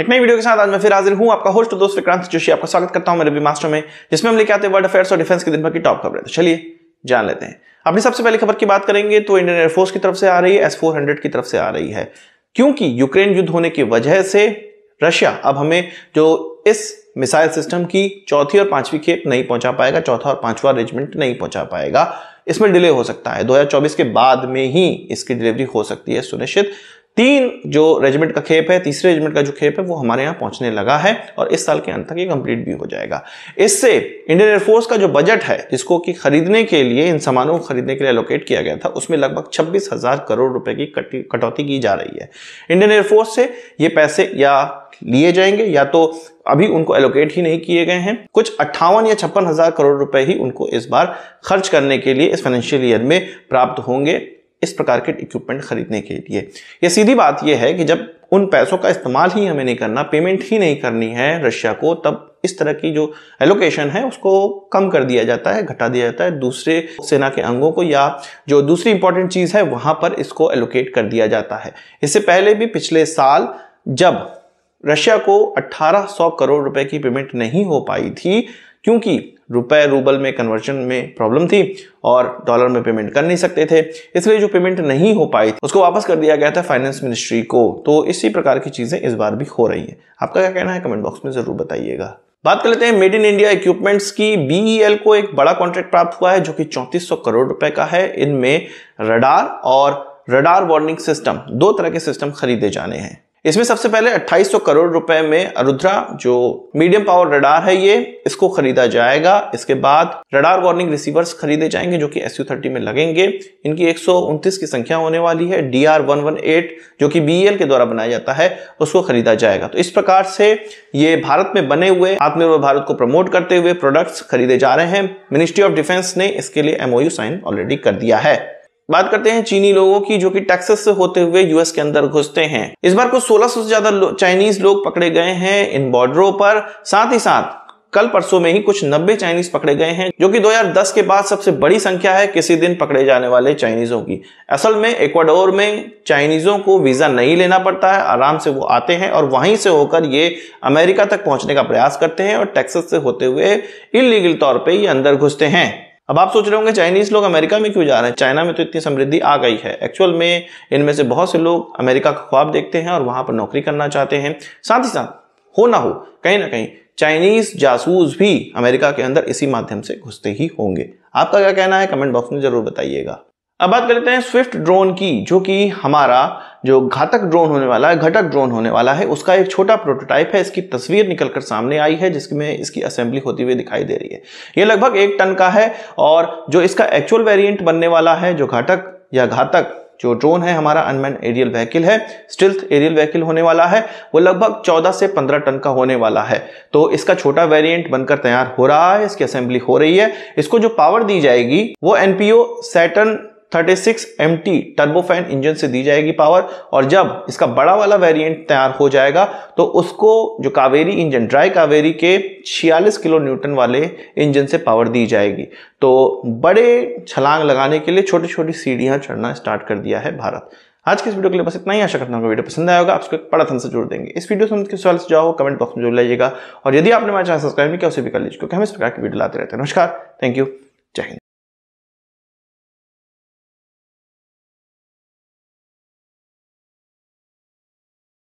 एक नई वीडियो के साथ आज मैं फिर हाजिर हूं आपका होस्ट दोस्त विक्रांत जोशी आपका स्वागत करता हूं मेरे भी मास्टर में जिसमें हम लेके आते हैं वर्ल्ड अफेयर्स और डिफेंस के दिन भर की टॉप खबरें तो चलिए जान लेते हैं अपनी सबसे पहली खबर की बात करेंगे तो इंडियन एयरफोर्स की तरफ से आ रही है एस की तरफ से आ रही है क्योंकि यूक्रेन युद्ध होने की वजह से रशिया अब हमें जो इस मिसाइल सिस्टम की चौथी और पांचवी खेप नहीं पहुंचा पाएगा चौथा और पांचवा रेजिमेंट नहीं पहुंचा पाएगा इसमें डिले हो सकता है 2024 के बाद में ही इसकी डिलीवरी हो सकती है सुनिश्चित तीन जो रेजिमेंट का खेप है तीसरे रेजिमेंट का जो खेप है वो हमारे यहाँ पहुंचने लगा है और इस साल के अंत तक ये कंप्लीट भी हो जाएगा इससे इंडियन एयरफोर्स का जो बजट है जिसको कि खरीदने के लिए इन सामानों को खरीदने के लिए एलोकेट किया गया था उसमें लगभग छब्बीस हजार करोड़ रुपए की कटौती की जा रही है इंडियन एयरफोर्स से ये पैसे या लिए जाएंगे या तो अभी उनको एलोकेट ही नहीं किए गए हैं कुछ अट्ठावन या छप्पन हजार करोड़ रुपए ही उनको इस बार खर्च करने के लिए इस फाइनेंशियल ईयर में प्राप्त होंगे इस प्रकार के इक्विपमेंट खरीदने के लिए यह सीधी बात यह है कि जब उन पैसों का इस्तेमाल ही हमें नहीं करना पेमेंट ही नहीं करनी है रशिया को तब इस तरह की जो एलोकेशन है उसको कम कर दिया जाता है घटा दिया जाता है दूसरे सेना के अंगों को या जो दूसरी इंपॉर्टेंट चीज़ है वहां पर इसको एलोकेट कर दिया जाता है इससे पहले भी पिछले साल जब रशिया को 1800 करोड़ रुपए की पेमेंट नहीं हो पाई थी क्योंकि रुपए रूबल में कन्वर्जन में प्रॉब्लम थी और डॉलर में पेमेंट कर नहीं सकते थे इसलिए जो पेमेंट नहीं हो पाई थी उसको वापस कर दिया गया था फाइनेंस मिनिस्ट्री को तो इसी प्रकार की चीज़ें इस बार भी हो रही है आपका क्या कहना है कमेंट बॉक्स में ज़रूर बताइएगा बात कर लेते हैं मेड इन इंडिया इक्विपमेंट्स की बीईएल e को एक बड़ा कॉन्ट्रैक्ट प्राप्त हुआ है जो कि 3400 करोड़ रुपए का है इनमें रडार और रडार वार्निंग सिस्टम दो तरह के सिस्टम खरीदे जाने हैं इसमें सबसे पहले 2800 करोड़ रुपए में अरुद्रा जो मीडियम पावर रडार है ये इसको खरीदा जाएगा इसके बाद रडार वार्निंग रिसीवर्स खरीदे जाएंगे जो कि एस यू में लगेंगे इनकी एक की संख्या होने वाली है डी आर जो कि बी e के द्वारा बनाया जाता है उसको खरीदा जाएगा तो इस प्रकार से ये भारत में बने हुए आत्मनिर्भर भारत को प्रमोट करते हुए प्रोडक्ट्स खरीदे जा रहे हैं मिनिस्ट्री ऑफ डिफेंस ने इसके लिए एमओयू साइन ऑलरेडी कर दिया है बात करते हैं चीनी लोगों की जो कि टेक्सस से होते हुए यूएस के अंदर घुसते हैं इस बार कुछ 1600 से ज्यादा चाइनीज लोग पकड़े गए हैं इन बॉर्डरों पर साथ ही साथ कल परसों में ही कुछ 90 चाइनीज पकड़े गए हैं जो कि 2010 के बाद सबसे बड़ी संख्या है किसी दिन पकड़े जाने वाले चाइनीजों की असल में इक्वाडोर में चाइनीजों को वीजा नहीं लेना पड़ता है आराम से वो आते हैं और वहीं से होकर ये अमेरिका तक पहुंचने का प्रयास करते हैं और टेक्सस से होते हुए इलीगल तौर पर ये अंदर घुसते हैं अब आप सोच रहे होंगे चाइनीज लोग अमेरिका में क्यों जा रहे हैं चाइना में तो इतनी समृद्धि आ गई है एक्चुअल में इनमें से बहुत से लोग अमेरिका का ख्वाब देखते हैं और वहां पर नौकरी करना चाहते हैं साथ ही साथ हो ना हो कहीं ना कहीं चाइनीज जासूस भी अमेरिका के अंदर इसी माध्यम से घुसते ही होंगे आपका क्या कहना है कमेंट बॉक्स में जरूर बताइएगा अब बात करते हैं स्विफ्ट ड्रोन की जो कि हमारा जो घातक ड्रोन होने वाला है घटक ड्रोन होने वाला है उसका एक छोटा प्रोटोटाइप है इसकी तस्वीर निकलकर सामने आई है जिसमें इसकी असेंबली होती हुई दिखाई दे रही है ये लगभग एक टन का है और जो इसका एक्चुअल वेरिएंट बनने वाला है जो घाटक या घातक जो ड्रोन है हमारा अनमैन एरियल व्हीकल है स्टिल्थ एरियल व्हीकल होने वाला है वो लगभग 14 से 15 टन का होने वाला है तो इसका छोटा वेरिएंट बनकर तैयार हो रहा है इसकी असेंबली हो रही है इसको जो पावर दी जाएगी वो NPO Saturn 36 M turbofan engine से दी जाएगी पावर और जब इसका बड़ा वाला वेरिएंट तैयार हो जाएगा तो उसको जो कावेरी इंजन ड्राई कावेरी के 46 किलो न्यूटन वाले इंजन से पावर दी जाएगी तो बड़े छलांग लगाने के लिए छोटी छोटी सीढ़ियां चढ़ना स्टार्ट कर दिया है भारत आज के इस वीडियो के लिए बस इतना ही आशा करता हूँ वीडियो पसंद आएगा आपको बड़ा थन से जोड़ देंगे इस वीडियो से उनके सवाल जाओ कमेंट बॉक्स में जोड़ लीजिएगा और यदि आपने हमारे चैनल सब्सक्राइब नहीं किया उसे भी कर लीजिए क्योंकि हम इस प्रकार की वीडियो लाते रहते हैं नमस्कार थैंक यू जय हिंद